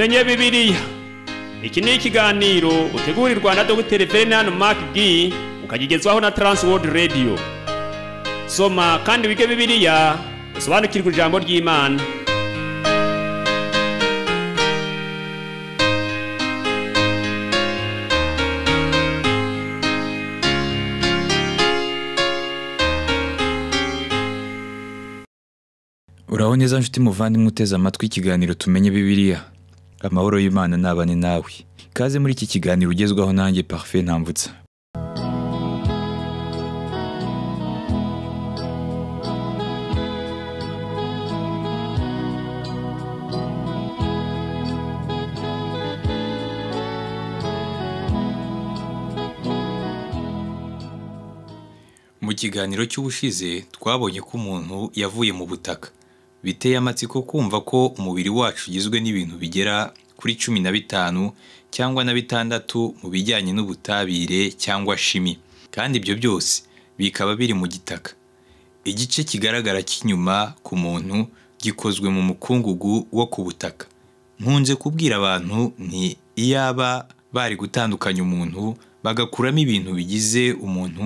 tumenye bibiliya iki ni ikiganiro utegurirwa na dogiteri venani maki bwi ukagigezwaho na taransi wodi radiyo soma kandi wige bibiliya usobanukirwe ijambo ry'imana uraho neza nshuti muvandimwe uteze amatwi ikiganiro tumenye bibiliya amahoro y'imana nabane nawe ikaze muri iki kiganiro ugezwaho nanjye parufe ntambutsa mu kiganiro cy'ubushize twabonye ko umuntu yavuye mu butaka biteye amatsiko kumva ko umubiri wacu ugizwe n'ibintu bigera kuri cumi na bitanu cyangwa na bitandatu mu bijyanye n'ubutabire cyangwa shimi kandi ibyo byose bikaba biri mu gitaka igice kigaragara cy'inyuma ku muntu gikozwe mu mukungugu wo ku butaka nkunze kubwira abantu ni iyaba bari gutandukanya umuntu bagakuramo ibintu bigize umuntu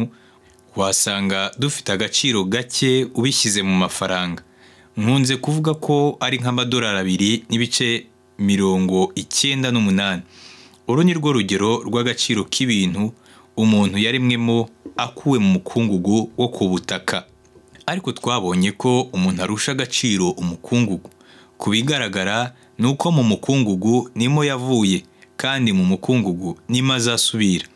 wasanga dufite agaciro gake ubishyize mu mafaranga nkunze kuvuga ko ari nk'amadolari abiri n'ibice mirongo icyenda n'umunani uru ni rwo rugero rw'agaciro k'ibintu umuntu yaremwemo akuwe mu mukungugu wo ku butaka ariko twabonye ko umuntu arusha agaciro umukungugu ku bigaragara ni uko mu mukungugu nimo yavuye kandi mu mukungugu nimo azasubira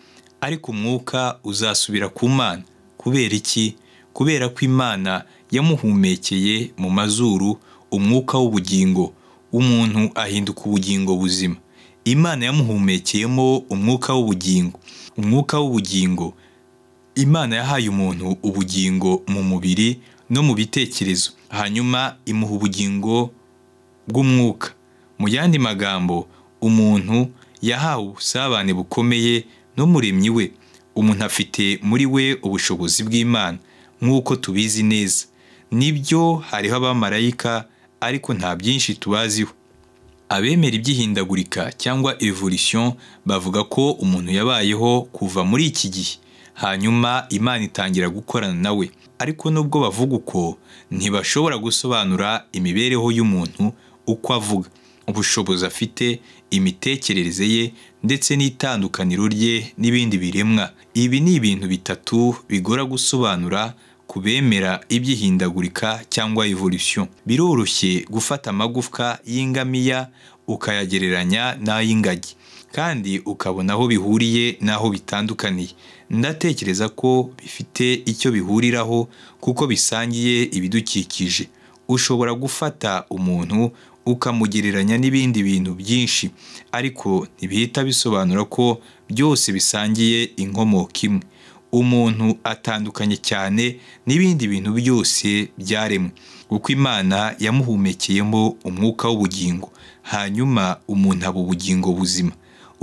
ariko umwuka uzasubira ku mana kubera iki kubera ko imana yamuhumekeye mu mazuru umwuka w'ubugingo umuntu ahinduka ubugingo buzima imana yamuhumekeyemo umwuka w'ubugingo umwuka w'ubugingo imana yahaye umuntu ubugingo mu mubiri no mu bitekerezo hanyuma imuha ubugingo bw'umwuka mu yandi magambo umuntu yahawe ubusabane bukomeye n'umuremyi we umuntu afite muri we ubushobozi bw'imana nk'uko tubizi neza nibyo hariho abamarayika ariko nta byinshi tubaziho abemera iby'ihindagurika cyangwa evolution bavuga ko umuntu yabayeho kuva muri iki gihe hanyuma imana itangira gukorana nawe ariko nubwo bavuga uko ntibashobora gusobanura imibereho y'umuntu uko avuga ubushobozi afite imitekerereze ye ndetse n'itandukaniro rye n'ibindi biremwa ibi ni ibintu bitatu bigora gusobanura ku bemera iby'ihindagurika cyangwa evolution biroroshye gufata amagufwa y'ingamiya ukayagereranya n'ay'ingagi kandi ukabona aho bihuriye n'aho bitandukaniye ndatekereza ko bifite icyo bihuriraho kuko bisangiye ibidukikije ushobora gufata umuntu ukamugereranya n'ibindi bintu byinshi ariko ntibihita bisobanura ko byose bisangiye inkomoko imwe umuntu atandukanye cyane n'ibindi bintu byose byaremwe kuko imana yamuhumekeyemo umwuka w'ubugingo hanyuma umuntu aba ubugingo buzima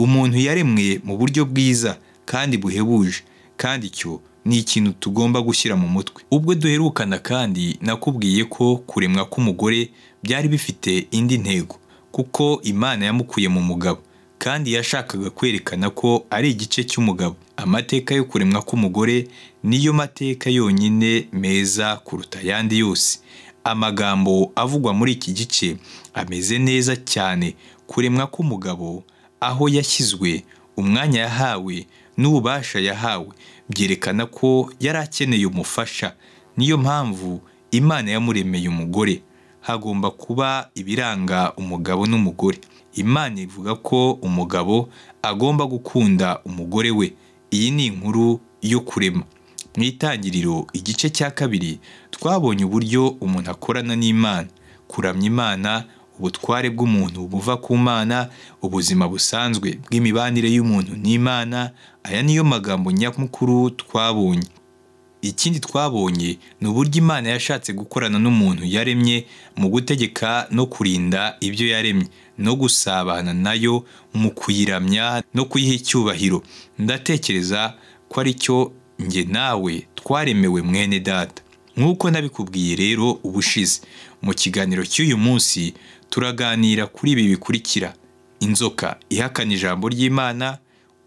umuntu yaremwe mu buryo bwiza kandi buhebuje kandi cyo ni ikintu tugomba gushyira mu mutwe ubwo duherukana kandi nakubwiye ko kuremwa k'umugore byari bifite indi ntego kuko imana yamukuye mu mugabo kandi yashakaga kwerekana ko ari igice cy'umugabo amateka yo kuremwa k'umugore niyo mateka yonyine meza kuruta ayandi yose amagambo avugwa muri iki gice ameze neza cyane kuremwa k'umugabo aho yashyizwe umwanya yahawe n'ububasha yahawe byerekana ko yari akeneye umufasha niyo mpamvu imana yamuremeye umugore hagomba kuba ibiranga umugabo n'umugore imana ivuga ko umugabo agomba gukunda umugore we iyi ni inkuru yo kurema mu itangiriro igice cya kabiri twabonye uburyo umuntu akorana n'imana kuramya imana ubutware bw'umuntu buva ku mana ubuzima busanzwe bw'imibanire y'umuntu n'imana aya niyo magambo nyamukuru twabonye ikindi twabonye ni uburyo imana yashatse gukorana n'umuntu yaremye mu gutegeka no kurinda ibyo yaremye no gusabana nayo mu kuyiramya no kuyiha icyubahiro ndatekereza ko ari cyo nge nawe twaremewe mwene data nk'uko nabikubwiye rero ubushize mu kiganiro cy'uyu munsi turaganira kuri ibi bikurikira inzoka ihakana ijambo ry'imana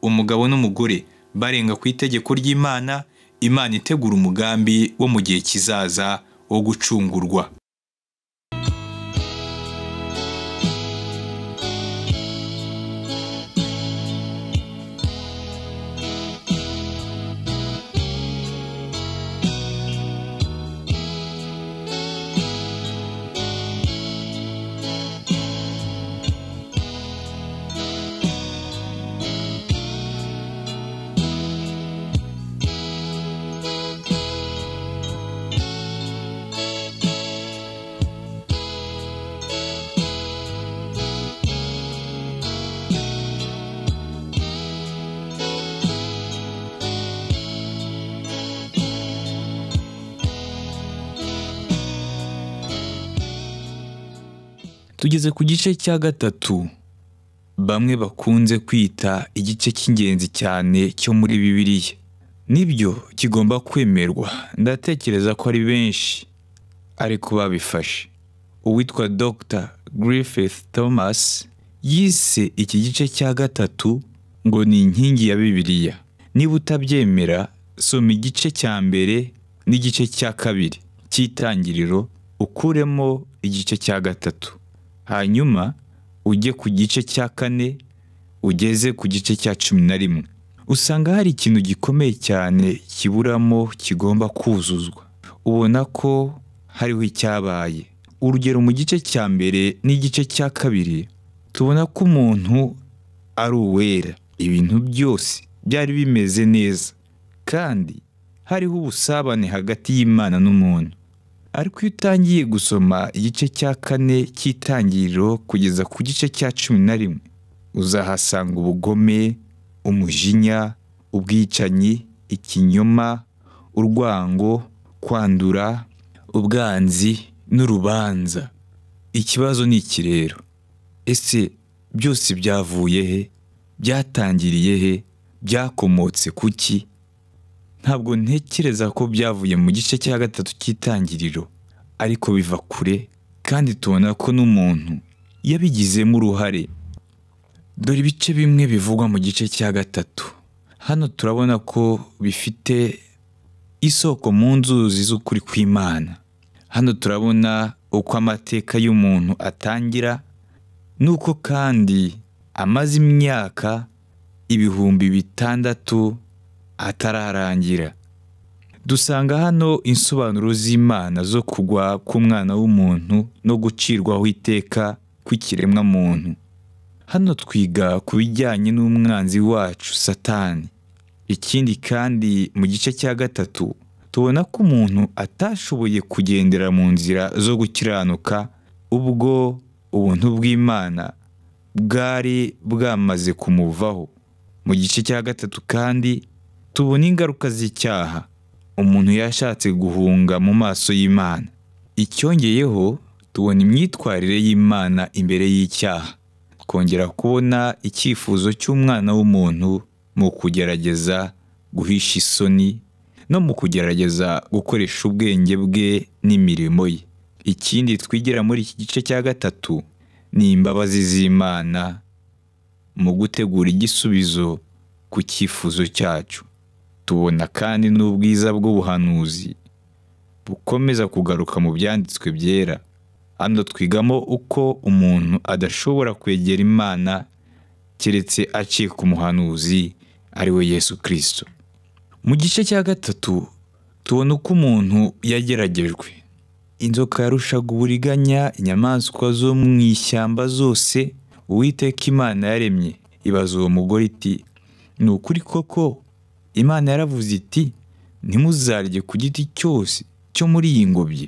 umugabo n'umugore barenga ku itegeko ry'imana Imana itegura umugambi wo mu gihe kizaza wo gucungurwa tugeze ku gice cya gatatu bamwe bakunze kwita igice cy'ingenzi cyane cyo muri bibiliya nibyo kigomba kwemerwa ndatekereza ko ari benshi ariko babifashe uwitwa dr griffith thomas yise iki gice cya gatatu ngo ni inkingi ya bibiliya niba utabyemera soma igice cya mbere n'igice cya kabiri cy'itangiriro ukuremo igice cya gatatu hanyuma ujye ku gice cya kane ugeze ku gice cya cumi na rimwe usanga hari ikintu gikomeye cyane kiburamo kigomba kuzuzwa ubona ko hariho icyabaye urugero mu gice cya mbere n'igice cya kabiri tubona ko umuntu ari uwera ibintu byose byari bimeze neza kandi hariho ubusabane hagati y'imana n'umuntu ariko iyo utangiye gusoma igice cya kane cy'itangiriro kugeza ku gice cya cumi na rimwe uzahasanga ubugome umujinya ubwicanyi ikinyoma urwango kwandura ubwanzi n'urubanza ikibazo ni iki rero ese byose byavuye he byatangiriye he byakomotse ku ki ntabwo ntekereza ko byavuye mu gice cya gatatu cy'itangiriro ariko biva kure kandi tubona ko n'umuntu yabigizemo uruhare dore ibice bimwe bivugwa mu gice cya gatatu hano turabona ko bifite isoko mu nzuzi z'ukuri kw'imana hano turabona uko amateka y'umuntu atangira n'uko kandi amaze imyaka ibihumbi bitandatu atararangira dusanga hano insobanuro z'imana zo kugwa k'umwana w'umuntu no gucirwaho iteka kw'ikiremwamuntu hano twiga ku bijyanye n'umwanzi wacu satani ikindi kandi mu gice cya gatatu tubona ko umuntu atashoboye kugendera mu nzira zo gukiranuka ubwo ubuntu bw'imana bwari bwamaze kumuvaho mu gice cya gatatu kandi tubona ingaruka z'icyaha umuntu yashatse guhunga mu maso y'imana icyongeyeho tubona imyitwarire y'imana imbere y'icyaha twongera kubona icyifuzo cy'umwana w'umuntu mu kugerageza guhisha isoni no mu kugerageza gukoresha ubwenge bwe n'imirimo ye ikindi twigira muri iki gice cya gatatu ni imbabazi z'imana mu gutegura igisubizo ku cyifuzo cyacu tubona kandi n'ubwiza bw'ubuhanuzi bukomeza kugaruka mu byanditswe byera hano twigamo uko umuntu adashobora kwegera imana keretse acika umuhanuzi ari we yesu kirisito mu gice cya gatatu tubona uko umuntu yageragejwe inzoka yarushaga uburiganya inyamaswa zo mu ishyamba zose uwiteka imana yaremye ibaza uwo mugore iti ni ukuri koko imana yaravuze iti ntimuzarye ku giti cyose cyo muri iyi ngobyi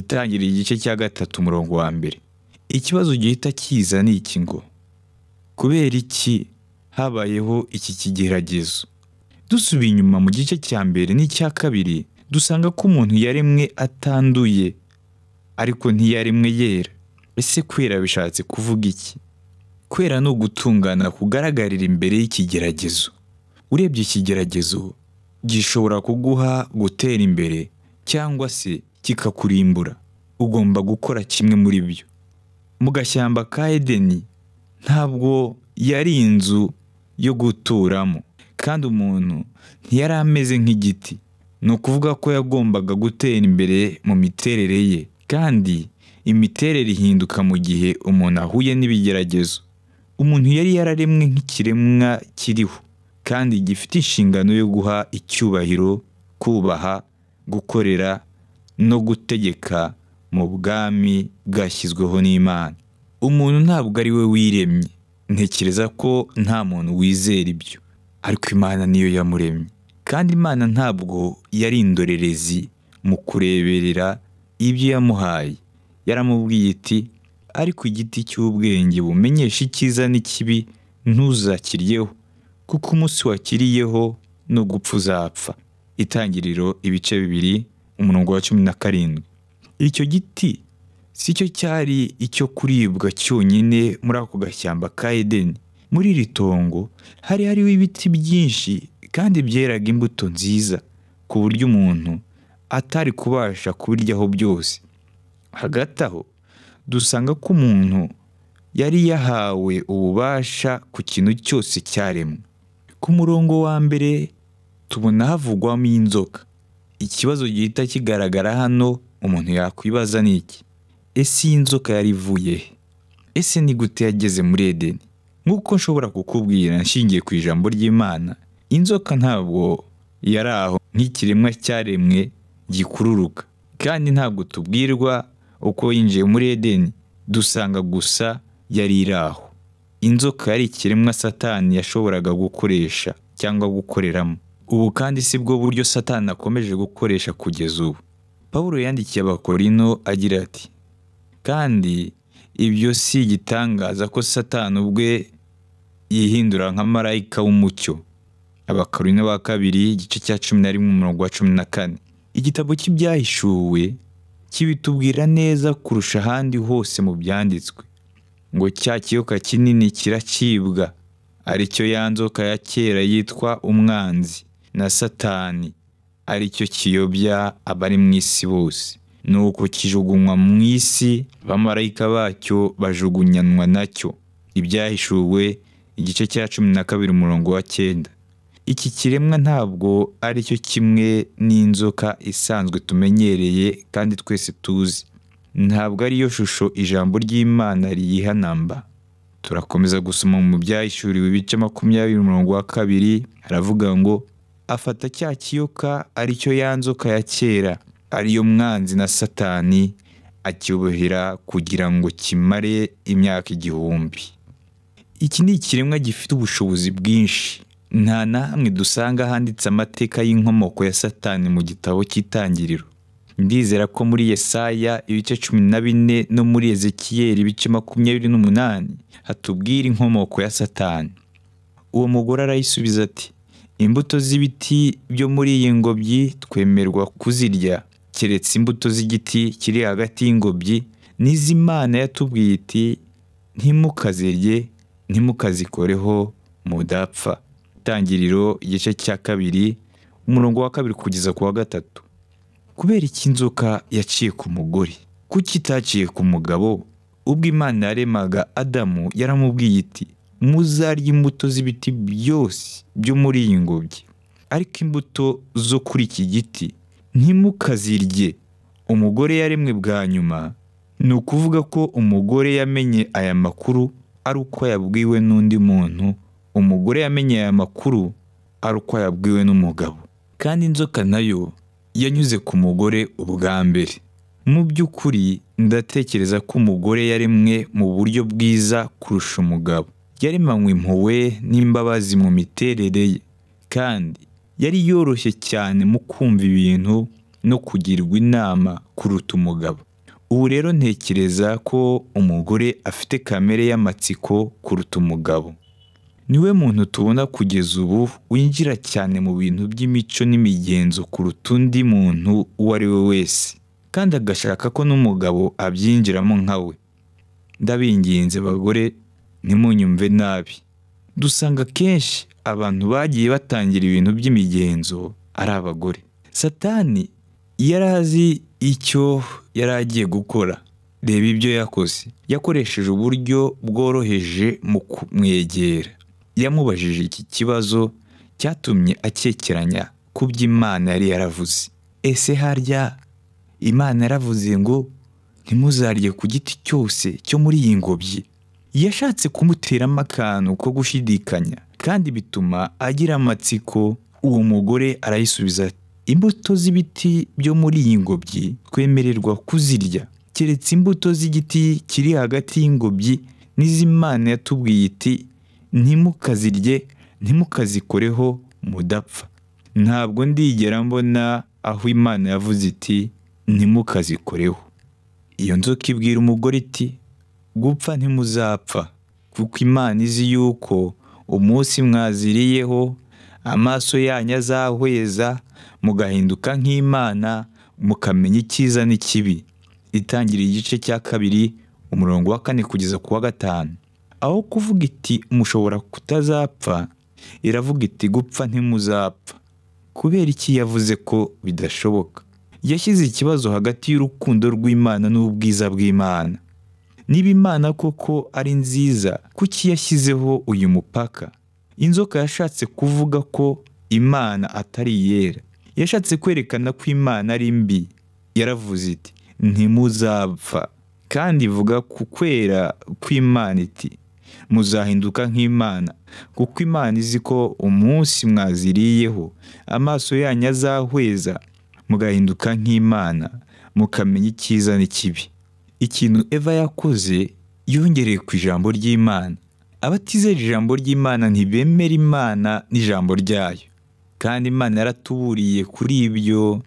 itangiriye igice cya gatatu umurongo wa mbere ikibazo gihita kiza ni iki ngo kubera iki habayeho iki kigeragezo dusubiye inyuma mu gice cya mbere n'icya kabiri dusanga ko umuntu yaremwe atanduye ariko ntiyaremwe yera ese kwera bishatse kuvuga iki kwera ni ugutungana kugaragarira imbere y'ikigeragezo urebye ikigeragezo gishobora kuguha gutera imbere cyangwa se kikakurimbura ugomba gukora kimwe muri byo mu gashyamba ka edeni ntabwo yari inzu yo guturamo kandi umuntu ntiyari ameze nk'igiti ni ukuvuga ko yagombaga gutera imbere mu miterere ye kandi imiterere ihinduka mu gihe umuntu ahuye n'ibigeragezo umuntu yari yararemwe nk'ikiremwa kiriho kandi gifite inshingano yo guha icyubahiro kubaha gukorera no gutegeka mu bwami bwashyizweho n'imana umuntu ntabwo ari we wiremye ntekereza ko nta muntu wizera ibyo ariko imana niyo yamuremye kandi imana ntabwo yari indorerezi mu kureberera ibyo yamuhaye yaramubwiye iti ariko igiti cy'ubwenge bumenyesha icyiza n'ikibi ntuzakiryeho kuko umunsi wakiriyeho ni ugupfa uzapfa. Itangiriro ibice bibiri umurongo wa cumi na karindwi. Icyo giti si cyo cyari icyo kuribwa cyonyine muri ako gashyamba ka Edeni. Muri iri tongo hari hariho ibiti byinshi kandi byeraga imbuto nziza ku buryo umuntu atari kubasha kubiryaho byose. Hagati aho dusanga ko umuntu yari yahawe ububasha ku kintu cyose cyaremwe ku murongo wa mbere tubona havugwamo inzoka ikibazo gihita kigaragara hano umuntu yakwibaza ni iki ese iyi nzoka yari ivuye ese ni gute yageze muri edeni nk'uko nshobora kukubwira nshingiye ku ijambo ry'imana inzoka ntabwo yari aho nk'ikiremwa cyaremwe gikururuka kandi ntabwo tubwirwa uko yinjiye muri edeni dusanga gusa yari iri aho inzoka yari ikiremwa satani yashoboraga gukoresha cyangwa gukoreramo ubu kandi si bwo buryo satani akomeje gukoresha kugeza ubu Pawulo yandikiye abakorino agira ati kandi ibyo si igitangaza ko satani ubwe yihindura nka marayika w'umucyo abakorino ba kabiri igice cya cumi na rimwe umurongo wa cumi na kane igitabo cy'ibyahishuwe kibitubwira neza kurusha ahandi hose mu byanditswe ngo cya kiyoka kinini kiracyibwa ari cyo ya nzoka ya kera yitwa umwanzi na satani ari cyo kiyobya abari mu isi bose nuko kijugunywa mu isi bamarayika bacyo bajugunyanwa nacyo ibyahishuwe igice cya cumi na kabiri umurongo wa cyenda iki kiremwa ntabwo ari cyo kimwe n'inzoka isanzwe tumenyereye kandi twese tuzi ntabwo ariyo shusho ijambo ry'imana namba turakomeza gusoma mu byayishyuriwe ibice makumyabiri umurongo wa kabiri haravuga ngo afata cya kiyoka aricyo ya nzoka ya kera ariyo mwanzi na satani akibohera kugira ngo kimare imyaka igihumbi iki ni ikiremwa gifite ubushobozi bwinshi nta na dusanga handitse amateka y'inkomoko ya satani mu gitabo cy'itangiriro ndizera ko muri yesaya ibice cumi na bine no muri ezekiyeli ibice makumyabiri n'umunani hatubwira inkomoko ya satani uwo mugore arayisubiza ati imbuto z'ibiti byo muri iyi ngobyi twemerwa kuzirya keretse imbuto z'igiti kiri hagati y'ingobyi n'iz'imana yatubwiye iti ntimukazirye ntimukazikoreho mudapfa itangiriro igice cya kabiri umurongo wa kabiri kugeza ku wa gatatu kubera iki inzoka yaciye ku mugore kuki itaciye ku mugabo ubwo imana yaremaga adamu yaramubwiye iti muzarya imbuto z'ibiti byose byo muri iyi ngobyi ariko imbuto zo kuri iki giti ntimukazirye umugore yaremwe bwa nyuma ni ukuvuga ko umugore yamenye aya makuru ari uko yabwiwe n'undi muntu umugore yamenye aya makuru ari uko yabwiwe n'umugabo kandi inzoka nayo yanyuze ku mugore ubwa mbere mu by'ukuri ndatekereza ko umugore yaremwe mu buryo bwiza kurusha umugabo yaremanywe impuhwe n'imbabazi mu miterere ye kandi yari yoroshye cyane mu kumva ibintu no kugirwa inama kuruta umugabo ubu rero ntekereza ko umugore afite kamere y'amatsiko kuruta umugabo niwe muntu tubona kugeza ubu winjira cyane mu bintu by'imico n'imigenzo kuruta undi muntu uwo ari we wese kandi agashaka ko n'umugabo abyinjiramo nka we ndabinginze bagore ntimunyumve nabi dusanga kenshi abantu bagiye batangira ibintu by'imigenzo ari abagore satani yari azi icyo yari agiye gukora reba ibyo yakoze yakoresheje uburyo bworoheje mu kumwegera yamubajije iki kibazo cyatumye akekeranya ku byo imana yari yaravuze ese harya imana yaravuze ngo ntimuzarye ku giti cyose cyo muri iyi ngobyi yashatse kumuteramo akantu ko gushidikanya kandi bituma agira amatsiko uwo mugore arayisubiza ati imbuto z'ibiti byo muri iyi ngobyi twemererwa kuzirya keretse imbuto z'igiti kiri hagati y'ingobyi n'izimana yatubwiye iti ntimukazirye ntimukazikoreho mudapfa ntabwo ndigera mbona aho imana yavuze iti ntimukazikoreho iyo nzoka ibwira umugore iti gupfa ntimuzapfa kuko imana izi yuko umunsi mwaziriyeho amaso yanyu azahweza mugahinduka nk'imana mukamenya icyiza n'ikibi itangira igice cya kabiri umurongo wa kane kugeza ku wa gatanu aho kuvuga iti mushobora kutazapfa iravuga iti gupfa ntimuzapfa kubera iki yavuze ko bidashoboka yashyize ikibazo hagati y'urukundo rw'imana n'ubwiza bw'imana niba imana koko ari nziza kuki yashyizeho uyu mupaka inzoka yashatse kuvuga ko imana atari yera. yashatse kwerekana ko imana ari mbi yaravuze iti ntimuzapfa kandi ivuga ku kwera kw'imana iti muzahinduka nk'imana kuko imana izi ko umunsi mwaziriyeho amaso yanyu azahweza mugahinduka nk'imana mukamenya icyiza n'ikibi ikintu eva yakoze yongereye ku ijambo ry'imana abatizera ijambo ry'imana ntibemera imana n'ijambo ryayo kandi imana yaratuburiye kuri ibyo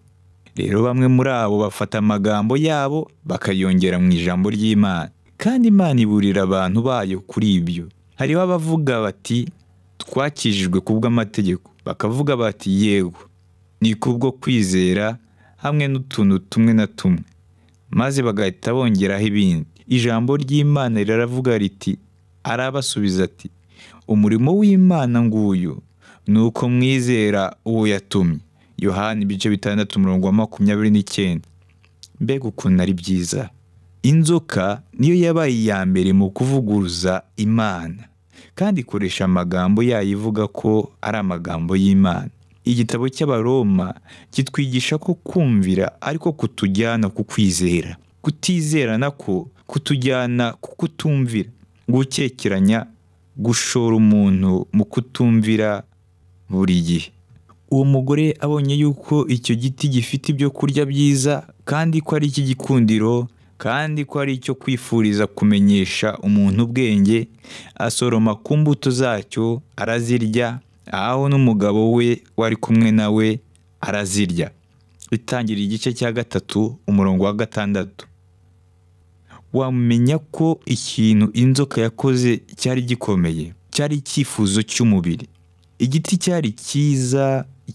rero bamwe muri abo bafata amagambo yabo bakayongera mu ijambo ry'imana kandi imana iburira abantu bayo kuri ibyo hariho abavuga bati twakijijwe kubw'amategeko bakavuga bati yego ni kubwo kwizera hamwe n'utuntu tumwe na tumwe maze bagahita bongeraho ibindi ijambo ry'imana riravuga riti arabasubiza ati umurimo w'imana nguyu ni uko mwizera uwo yatumye yohani ibice bitandatu umurongo makumyabiri n'icyenda mbega ukuntu ari byiza inzoka niyo yabaye iya mbere mu kuvuguruza imana kandi ikoresha amagambo yayo ivuga ko ari amagambo y'imana igitabo cy'abaroma kitwigisha ko kumvira ariko kutujyana ku kwizera kutizera nako kutujyana ku kutumvira gukekeranya gushora umuntu mu kutumvira buri gihe uwo mugore abonye yuko icyo giti gifite ibyo kurya byiza kandi ko ari icy'igikundiro kandi ko ari icyo kwifuriza kumenyesha umuntu ubwenge asoroma ku mbuto zacyo arazirya aho n'umugabo we wari kumwe na we arazirya itangira igice cya gatatu umurongo wa gatandatu wamenya ko ikintu inzoka yakoze cyari gikomeye cyari icyifuzo cy'umubiri igiti cyari cyiza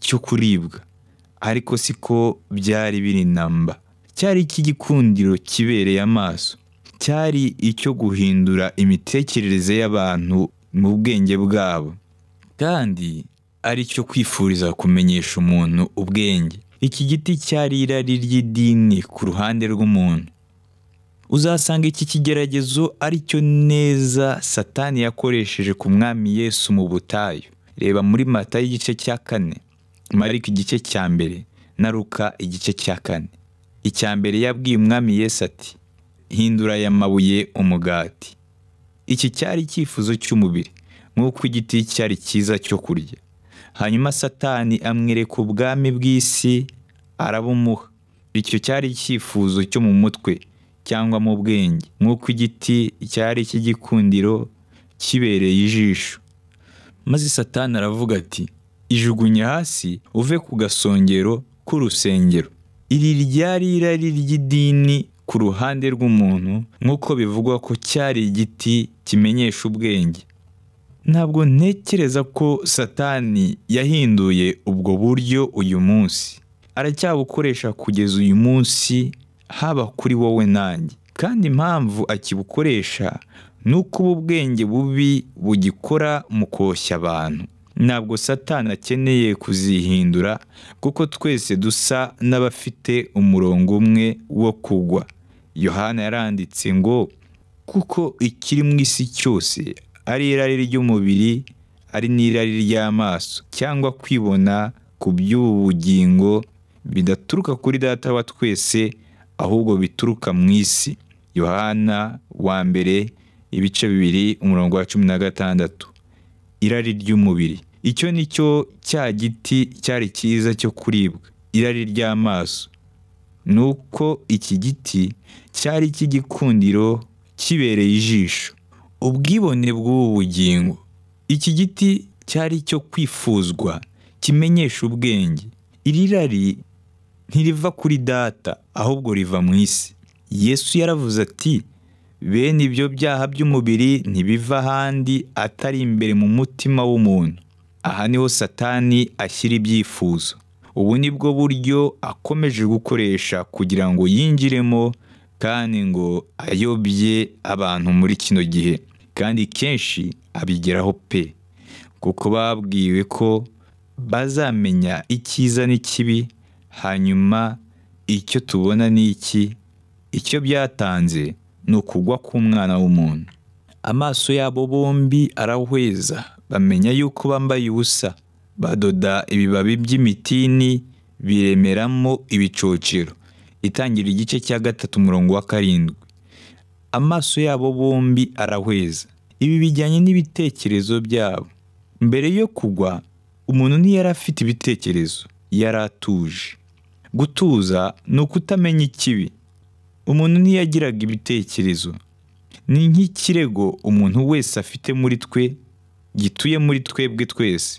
cyo kuribwa ariko ko byari biri namba cyari icy'igikundiro kibereye amaso cyari icyo guhindura imitekerereze y'abantu mu bwenge bwabo kandi ari cyo kwifuriza kumenyesha umuntu ubwenge iki giti cyari irari ry'idini ku ruhande rw'umuntu uzasanga iki kigeragezo ari cyo neza satani yakoresheje ku mwami yesu mu butayu reba muri mata y'igice cya kane marika igice cya mbere Naruka igice cya kane icya mbere yabwiye umwami Yesu ati hindura aya mabuye umugati iki cyari icyifuzo cy'umubiri nk'uko igiti cyari cyiza cyo kurya hanyuma satani amwereka ubwami bw'isi arabumuha icyo cyari icyifuzo cyo mu mutwe cyangwa mu bwenge nk'uko igiti cyari icy'igikundiro kibereye ijisho maze satani aravuga ati ijugunya hasi uve ku gasongero k'urusengero iri ryari irari ry'idini ku ruhande rw'umuntu nk'uko bivugwa ko cyari igiti kimenyesha ubwenge ntabwo ntekereza ko satani yahinduye ubwo buryo uyu munsi aracyabukoresha kugeza uyu munsi haba kuri wowe nanjye kandi impamvu akibukoresha ni uko ubu bwenge bubi bugikora mu koshya abantu ntabwo satani akeneye kuzihindura kuko twese dusa n'abafite umurongo umwe wo kugwa yohana yaranditse ngo kuko ikiri mu isi cyose ari irari ry'umubiri ari n'irari ry'amaso cyangwa kwibona ku by’ubugingo bidaturuka kuri data wa twese ahubwo bituruka mu isi yohana wa mbere ibice bibiri umurongo wa cumi na gatandatu irari ry'umubiri icyo ni cyo cya giti cyari cyiza cyo kuribwa irari ry'amaso ni uko iki giti cyari cy'igikundiro kibereye ijisho ubwibone bw'ubu bugingo iki giti cyari cyo kwifuzwa kimenyesha ubwenge iri rari ntiriva kuri data ahubwo riva mu isi yesu yaravuze ati bene ibyo byaha by'umubiri ntibiva ahandi atari imbere mu mutima w'umuntu aha niho satani ashyira ibyifuzo ubu ni bwo buryo akomeje gukoresha kugira ngo yinjiremo kandi ngo ayobye abantu muri kino gihe kandi kenshi abigeraho pe kuko babwiwe ko bazamenya icyiza n'ikibi hanyuma icyo tubona ni iki icyo byatanze ni ukugwa k'umwana w'umuntu amaso yabo bombi arahweza bamenya yuko bambaye ubusa badoda ibibabi by'imitini biremeramo ibicociro itangira igice cya gatatu umurongo wa karindwi amaso yabo bombi arahweza ibi bijyanye n'ibitekerezo byabo mbere yo kugwa umuntu ntiyari afite ibitekerezo yari atuje gutuza ni ukutamenya ikibi umuntu ntiyagiraga ibitekerezo ni nk'ikirego umuntu wese afite muri twe gituye muri twebwe twese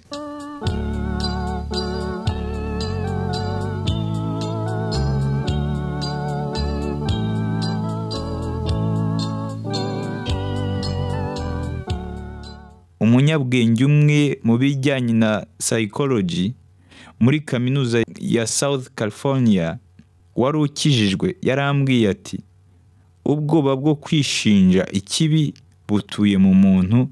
umunyabwenge umwe mu bijyanye na psychology muri kaminuza ya South California wari ukijijwe yarambwiye ati ubwoba bwo kwishinja ikibi butuye mu muntu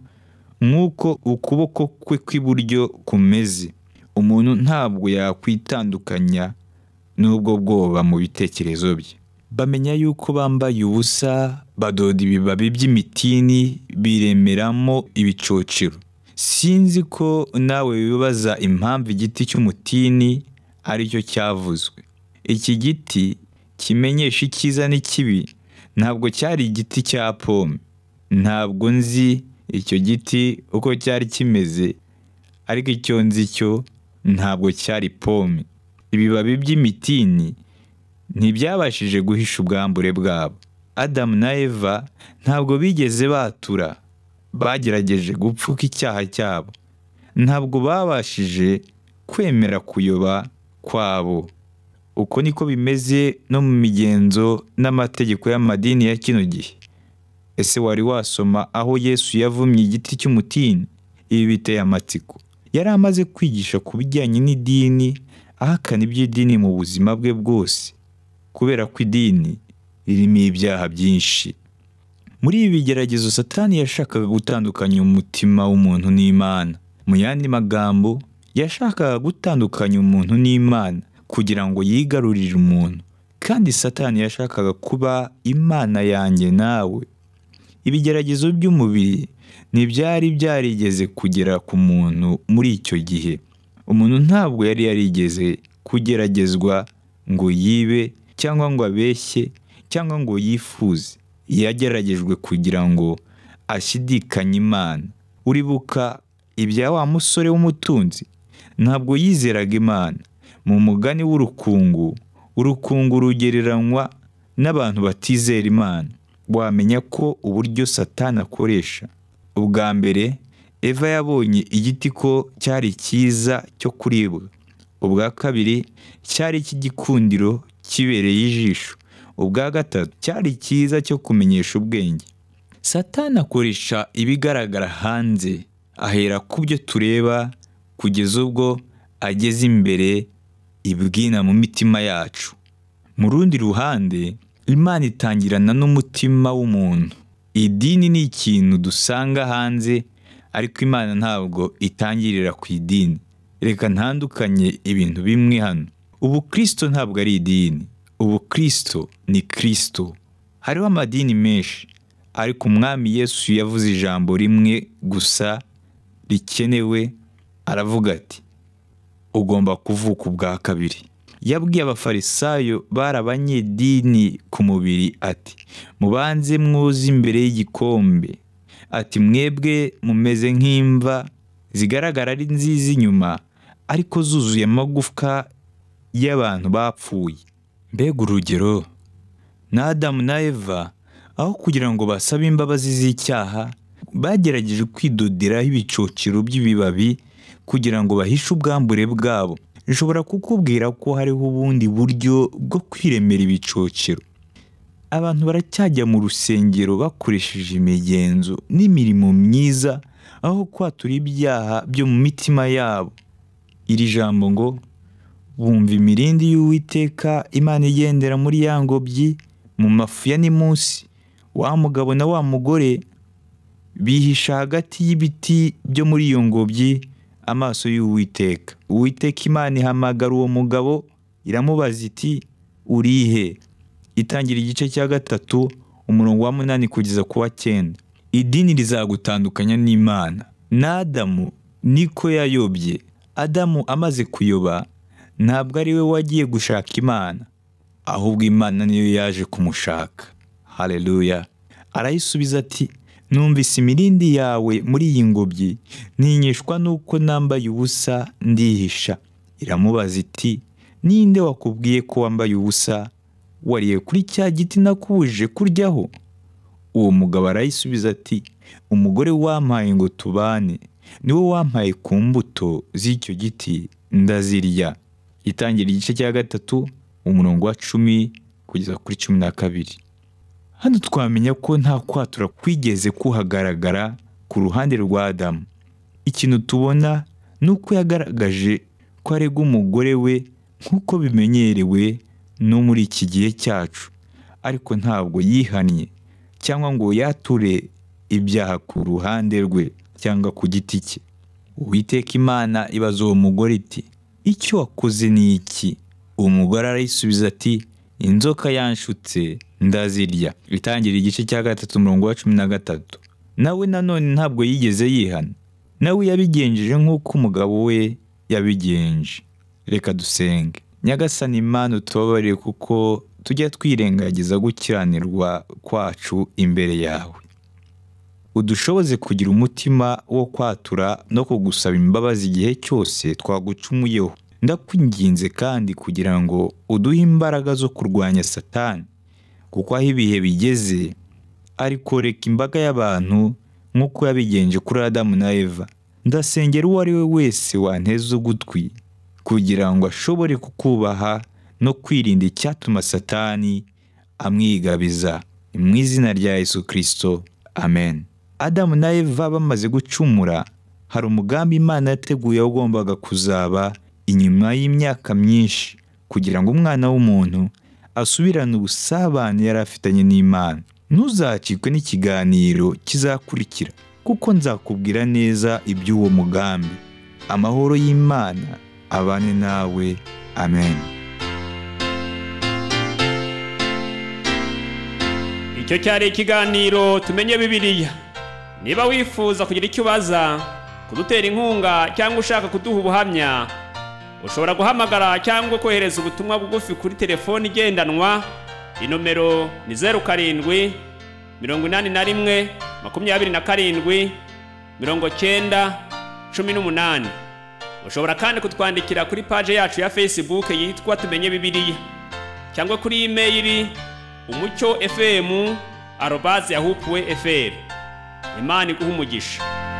nk'uko ukuboko kwe kw'iburyo kumeze umuntu ntabwo yakwitandukanya n'ubwo bwoba mu bitekerezo bye bamenya yuko bambaye ubusa badoda ibibabi by'imitini biremeramo ibicociro sinzi ko nawe wibaza impamvu igiti cy'umutini aricyo cyavuzwe iki giti kimenyesha icyiza n'ikibi ntabwo cyari igiti cya pome ntabwo nzi icyo giti uko cyari kimeze ariko icyo nzi cyo ntabwo cyari pome ibibabi by'imitini ntibyabashije guhisha ubwambure bwabo adamu na eva ntabwo bigeze batura bagerageje gupfuka icyaha cyabo ntabwo babashije kwemera kuyoba kwabo uko niko bimeze no mu migenzo n'amategeko y'amadini ya kino gihe ese wari wasoma aho yesu yavumye igiti cy'umutini ibi biteye amatsiko yari amaze kwigisha ku bijyanye n'idini ahakana iby'idini mu buzima bwe bwose kubera ko idini ririmo ibyaha byinshi muri ibi bigeragezo satani yashakaga gutandukanya umutima w'umuntu n'imana mu yandi magambo yashakaga gutandukanya umuntu n'imana kugira ngo yigarurire umuntu kandi satani yashakaga kuba imana yanjye nawe ibigeragezo by'umubiri ntibyari byarigeze kugera ku muntu muri icyo gihe umuntu ntabwo yari yarigeze kugeragezwa ngo yibe cyangwa ngo abeshye cyangwa ngo yifuze yageragejwe kugira ngo ashidikanye imana uribuka ibya wa musore w'umutunzi ntabwo yizeraga imana mu mugani w'urukungu urukungu rugereranywa n'abantu batizera imana wamenya ko uburyo satani akoresha ubwa mbere eva yabonye igiti ko cyari cyiza cyo kuribwa ubwa kabiri cyari cy’igikundiro kibereye ijisho ubwa gatatu cyari cyiza cyo kumenyesha ubwenge satani akoresha ibigaragara hanze ahera ku byo tureba kugeza ubwo ageze imbere ibwina mu mitima yacu mu rundi ruhande imana itangirana n'umutima w'umuntu idini ni ikintu dusanga hanze ariko imana ntabwo itangirira ku idini reka ntandukanye ibintu bimwe hano ubu ubukirisito ntabwo ari idini ubu ubukirisito ni kirisito hariho amadini menshi ariko umwami yesu yavuze ijambo rimwe gusa rikenewe aravuga ati ugomba kuvuka ubwa kabiri yabwiye abafarisayo bari abanyedini ku mubiri ati mubanze mwuze imbere y'igikombe ati mwebwe mumeze nk'imva zigaragara ari nziza inyuma ariko zuzuye amagufwa y'abantu bapfuye mbega urugero na adamu na eva aho kugira ngo basabe imbabazi z'icyaha bagerageje kwidoderaho ibicocero by'ibibabi kugira ngo bahishe ubwambure bwabo nshobora kukubwira ko hariho ubundi buryo bwo kwiremera ibicocero abantu baracyajya mu rusengero bakoresheje imigenzo n'imirimo myiza aho kwatura ibyaha byo mu mitima yabo iri jambo ngo bumva imirindi y'uwiteka imana igendera muri ya ngobyi mu mafu ya nimunsi wa mugabo na wa mugore bihisha hagati y'ibiti byo muri iyo ngobyi amaso y'uwiteka uwiteka imana ihamagara uwo mugabo iramubaza iti urihe itangira igice cya gatatu umurongo wa munani kugeza ku wa cyenda idini rizagutandukanya n'imana n'adamu niko yayobye adamu amaze kuyoba ntabwo ari we wagiye gushaka imana ahubwo imana niyo yaje kumushaka hareruya arayisubiza ati numvise imirindi yawe muri iyi ngobyi ntinyishwa n'uko nambaye ubusa ndihisha iramubaza iti ninde wakubwiye ko wambaye ubusa wariye kuri cya giti nakubuje kuryaho uwo mugabo arayisubiza ati umugore wampaye ngo tubane niwe wampaye ku mbuto z'icyo giti ndazirya itangira igice cya gatatu umurongo wa cumi kugeza kuri cumi na kabiri hano twamenya ko nta kwatura kwigeze kuhagaragara ku ruhande rwa adamu ikintu tubona ni uko yagaragaje ko arega umugore we nk'uko bimenyerewe no muri iki gihe cyacu ariko ntabwo yihannye cyangwa ngo yature ibyaha ku ruhande rwe cyangwa ku giti cye uwiteka imana ibaza uwo mugore iti icyo wakoze ni iki umugore arayisubiza ati inzoka yanshutse ndazirya itangira igice cya gatatu umurongo wa cumi na gatatu nawe nanone ntabwo yigeze yihana nawe yabigenjeje nk'uko umugabo we yabigenje reka dusenge nyagasani imana utubabarire kuko tujya twirengagiza gukiranirwa kwacu imbere yawe udushoboze kugira umutima wo kwatura no kugusaba imbabazi igihe cyose twagucumuyeho ndakwinginze kandi kugira ngo uduhe imbaraga zo kurwanya satani kuko aho ibihe bigeze arikoreka imbaga y'abantu nk'uko yabigenje kuri adamu na eva ndasengera uwo ari we wese wanteza ugutwi kugira ngo ashobore kukubaha no kwirinda icyatuma satani amwigabiza mu izina rya Yesu kirisito amen adamu na eva bamaze gucumura hari umugambi imana yateguye wagombaga kuzaba inyuma y'imyaka myinshi kugira ngo umwana w'umuntu asubirane ubusabane yari afitanye n'imana ntuzakirwe n'ikiganiro kizakurikira kuko nzakubwira neza iby'uwo mugambi amahoro y'imana abane nawe amen icyo cyari ikiganiro tumenye bibiliya niba wifuza kugira icyo ubaza kudutera inkunga cyangwa ushaka kuduha ubuhamya ushobora guhamagara cyangwa kohereza ubutumwa bugufi kuri telefoni igendanwa inomero ni zeru karindwi mirongo inani na rimwe makumyabiri na karindwi mirongo cyenda cumi n'umunani ushobora kandi kutwandikira kuri paji yacu ya Facebook yitwa tumenye bibiliya cyangwa kuri imeyiri umucyo efemu arobazi yahupuwe eferi imana iguha umugisha